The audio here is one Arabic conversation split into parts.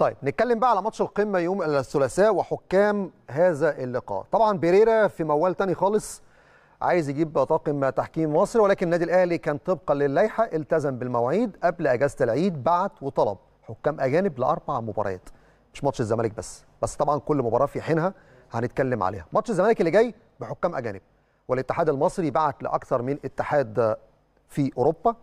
طيب نتكلم بقى على ماتش القمه يوم الثلاثاء وحكام هذا اللقاء طبعا بيريرا في موال تاني خالص عايز يجيب طاقم تحكيم مصر ولكن النادي الاهلي كان طبقا للائحه التزم بالمواعيد قبل اجازه العيد بعت وطلب حكام اجانب لاربع مباريات مش ماتش الزمالك بس بس طبعا كل مباراه في حينها هنتكلم عليها ماتش الزمالك اللي جاي بحكام اجانب والاتحاد المصري بعت لاكثر من اتحاد في اوروبا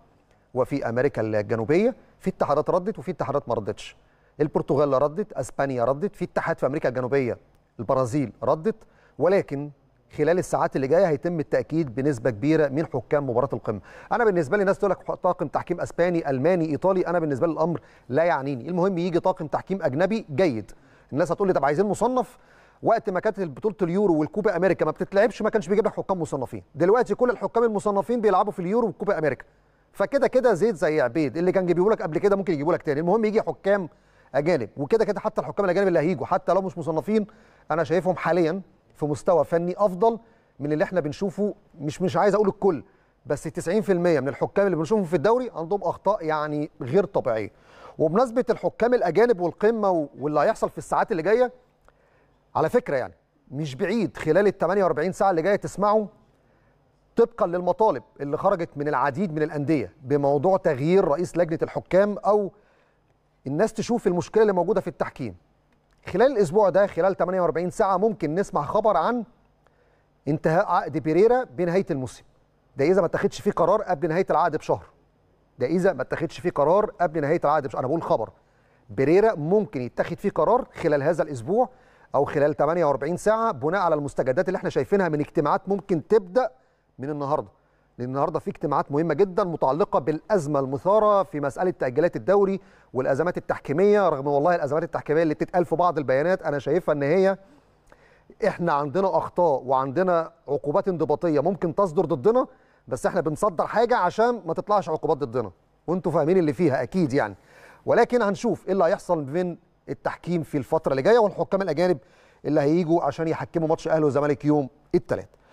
وفي امريكا الجنوبيه في اتحادات ردت وفي اتحادات ما ردتش البرتغال ردت اسبانيا ردت في اتحاد في امريكا الجنوبيه البرازيل ردت ولكن خلال الساعات اللي جايه هيتم التاكيد بنسبه كبيره من حكام مباراه القمه انا بالنسبه لي ناس تقول لك طاقم تحكيم اسباني الماني ايطالي انا بالنسبه لي الامر لا يعنيني المهم يجي طاقم تحكيم اجنبي جيد الناس هتقول لي طب عايزين مصنف وقت ما كانت بطوله اليورو والكوبا امريكا ما بتتلعبش ما كانش بيجيب لك حكام مصنفين دلوقتي كل الحكام المصنفين بيلعبوا في اليورو والكوبا امريكا فكده كده زيد زي عبيد اللي كان جيبيه لك قبل كده ممكن يجيبه لك تاني المهم يجي حكام اجانب وكده كده حتى الحكام الاجانب اللي هيجوا حتى لو مش مصنفين انا شايفهم حاليا في مستوى فني افضل من اللي احنا بنشوفه مش مش عايز اقول الكل بس 90% من الحكام اللي بنشوفهم في الدوري عندهم اخطاء يعني غير طبيعيه وبمناسبه الحكام الاجانب والقمه واللي هيحصل في الساعات اللي جايه على فكره يعني مش بعيد خلال ال 48 ساعه اللي جايه تسمعوا طبقا للمطالب اللي خرجت من العديد من الانديه بموضوع تغيير رئيس لجنه الحكام او الناس تشوف المشكله اللي موجوده في التحكيم خلال الاسبوع ده خلال 48 ساعه ممكن نسمع خبر عن انتهاء عقد بيريرا بنهايه الموسم ده اذا ما اتخذش فيه قرار قبل نهايه العقد بشهر ده اذا ما اتخذش فيه قرار قبل نهايه العقد بشهر انا بقول خبر بيريرا ممكن يتخذ فيه قرار خلال هذا الاسبوع او خلال 48 ساعه بناء على المستجدات اللي احنا شايفينها من اجتماعات ممكن تبدا من النهارده لان النهارده في اجتماعات مهمه جدا متعلقه بالازمه المثاره في مساله تاجيلات الدوري والازمات التحكيميه رغم والله الازمات التحكيميه اللي بتتقال في بعض البيانات انا شايفها ان هي احنا عندنا اخطاء وعندنا عقوبات انضباطيه ممكن تصدر ضدنا بس احنا بنصدر حاجه عشان ما تطلعش عقوبات ضدنا وانتم فاهمين اللي فيها اكيد يعني ولكن هنشوف ايه اللي هيحصل من التحكيم في الفتره اللي جايه والحكام الاجانب اللي هيجوا عشان يحكموا ماتش اهلي وزمالك يوم الثلاثاء